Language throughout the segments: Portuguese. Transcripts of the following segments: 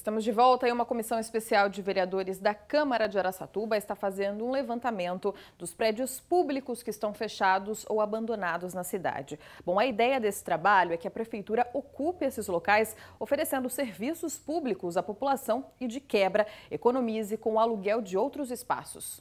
Estamos de volta e uma comissão especial de vereadores da Câmara de Araçatuba está fazendo um levantamento dos prédios públicos que estão fechados ou abandonados na cidade. Bom, a ideia desse trabalho é que a prefeitura ocupe esses locais, oferecendo serviços públicos à população e, de quebra, economize com o aluguel de outros espaços.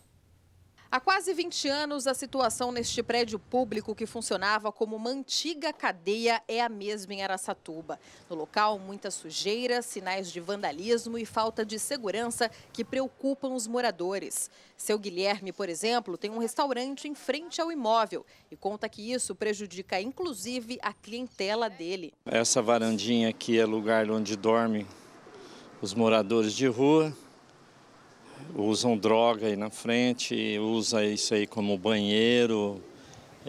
Há quase 20 anos, a situação neste prédio público que funcionava como uma antiga cadeia é a mesma em Araçatuba. No local, muita sujeira, sinais de vandalismo e falta de segurança que preocupam os moradores. Seu Guilherme, por exemplo, tem um restaurante em frente ao imóvel e conta que isso prejudica inclusive a clientela dele. Essa varandinha aqui é lugar onde dormem os moradores de rua usam droga aí na frente, usa isso aí como banheiro,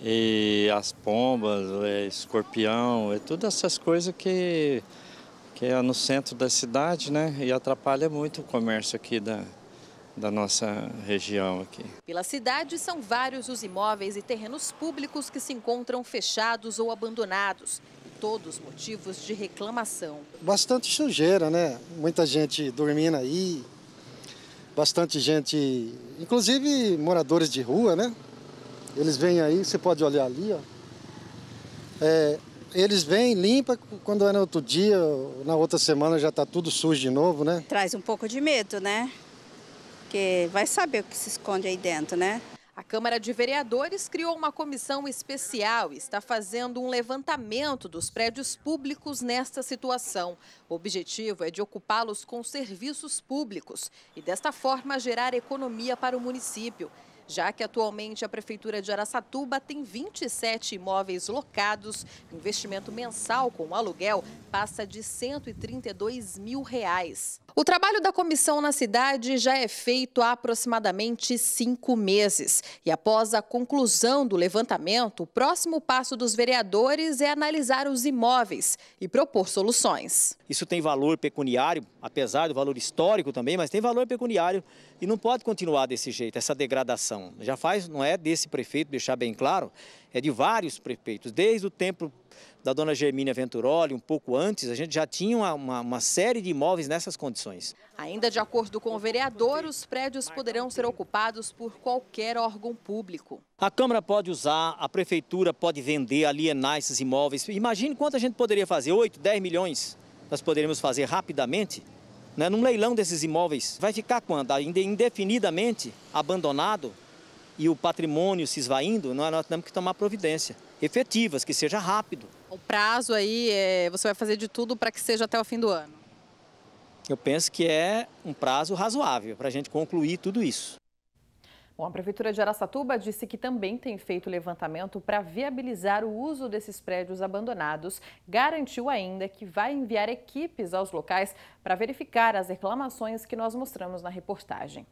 e as pombas, é, escorpião, é todas essas coisas que, que é no centro da cidade, né? E atrapalha muito o comércio aqui da, da nossa região aqui. Pela cidade são vários os imóveis e terrenos públicos que se encontram fechados ou abandonados. Todos motivos de reclamação. Bastante sujeira, né? Muita gente dormindo aí, bastante gente, inclusive moradores de rua, né? Eles vêm aí, você pode olhar ali, ó. É, eles vêm, limpa, quando é no outro dia, na outra semana já está tudo sujo de novo, né? Traz um pouco de medo, né? Porque vai saber o que se esconde aí dentro, né? A Câmara de Vereadores criou uma comissão especial e está fazendo um levantamento dos prédios públicos nesta situação. O objetivo é de ocupá-los com serviços públicos e, desta forma, gerar economia para o município já que atualmente a Prefeitura de Araçatuba tem 27 imóveis locados. O investimento mensal com o aluguel passa de 132 mil reais. O trabalho da comissão na cidade já é feito há aproximadamente cinco meses. E após a conclusão do levantamento, o próximo passo dos vereadores é analisar os imóveis e propor soluções. Isso tem valor pecuniário, apesar do valor histórico também, mas tem valor pecuniário e não pode continuar desse jeito, essa degradação. Então, já faz, não é desse prefeito, deixar bem claro, é de vários prefeitos. Desde o tempo da dona Germínia Venturoli, um pouco antes, a gente já tinha uma, uma, série de imóveis nessas condições. Ainda de acordo com o vereador, os prédios poderão ser ocupados por qualquer órgão público. A Câmara pode usar, a Prefeitura pode vender, alienar esses imóveis. Imagine quanto a gente poderia fazer, 8, 10 milhões, nós poderíamos fazer rapidamente, né, num leilão desses imóveis. Vai ficar quando? Ainda indefinidamente abandonado? e o patrimônio se esvaindo, nós temos que tomar providência efetivas, que seja rápido. O prazo aí, é, você vai fazer de tudo para que seja até o fim do ano? Eu penso que é um prazo razoável para a gente concluir tudo isso. Bom, a Prefeitura de Araçatuba disse que também tem feito levantamento para viabilizar o uso desses prédios abandonados. Garantiu ainda que vai enviar equipes aos locais para verificar as reclamações que nós mostramos na reportagem.